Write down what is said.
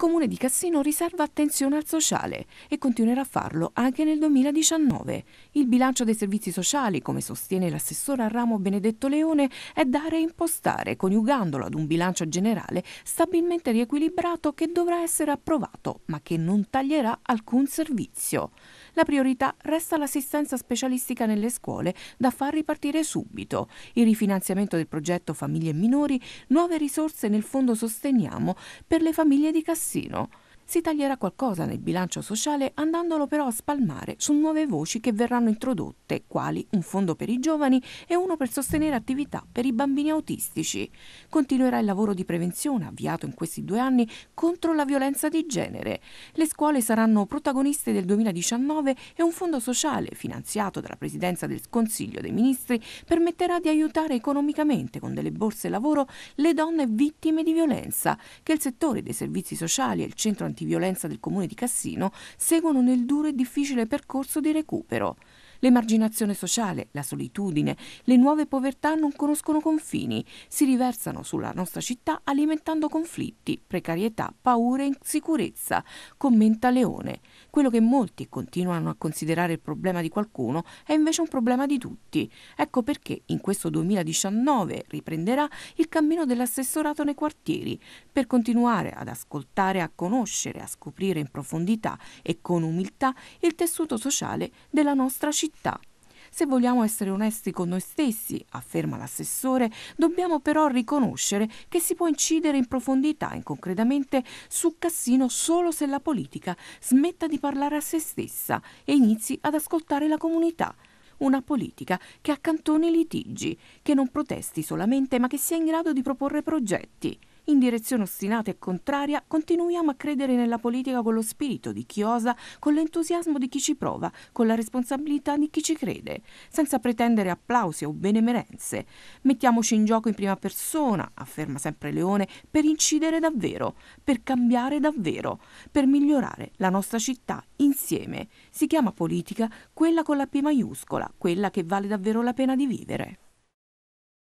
Comune di Cassino riserva attenzione al sociale e continuerà a farlo anche nel 2019. Il bilancio dei servizi sociali, come sostiene l'assessora Ramo Benedetto Leone, è da reimpostare, coniugandolo ad un bilancio generale stabilmente riequilibrato che dovrà essere approvato, ma che non taglierà alcun servizio. La priorità resta l'assistenza specialistica nelle scuole da far ripartire subito, il rifinanziamento del progetto Famiglie e Minori, nuove risorse nel Fondo Sosteniamo per le famiglie di Cassino. sí, ¿no? si taglierà qualcosa nel bilancio sociale andandolo però a spalmare su nuove voci che verranno introdotte, quali un fondo per i giovani e uno per sostenere attività per i bambini autistici. Continuerà il lavoro di prevenzione avviato in questi due anni contro la violenza di genere. Le scuole saranno protagoniste del 2019 e un fondo sociale finanziato dalla Presidenza del Consiglio dei Ministri permetterà di aiutare economicamente con delle borse lavoro le donne vittime di violenza che il settore dei servizi sociali e il centro anticorruzione antiviolenza del comune di Cassino seguono nel duro e difficile percorso di recupero. L'emarginazione sociale, la solitudine, le nuove povertà non conoscono confini, si riversano sulla nostra città alimentando conflitti, precarietà, paure e insicurezza, commenta Leone. Quello che molti continuano a considerare il problema di qualcuno è invece un problema di tutti. Ecco perché in questo 2019 riprenderà il cammino dell'assessorato nei quartieri, per continuare ad ascoltare, a conoscere, a scoprire in profondità e con umiltà il tessuto sociale della nostra città città. Se vogliamo essere onesti con noi stessi, afferma l'assessore, dobbiamo però riconoscere che si può incidere in profondità e concretamente su Cassino solo se la politica smetta di parlare a se stessa e inizi ad ascoltare la comunità. Una politica che accantoni litigi, che non protesti solamente ma che sia in grado di proporre progetti in direzione ostinata e contraria, continuiamo a credere nella politica con lo spirito di chi osa, con l'entusiasmo di chi ci prova, con la responsabilità di chi ci crede, senza pretendere applausi o benemerenze. Mettiamoci in gioco in prima persona, afferma sempre Leone, per incidere davvero, per cambiare davvero, per migliorare la nostra città insieme. Si chiama politica quella con la P maiuscola, quella che vale davvero la pena di vivere.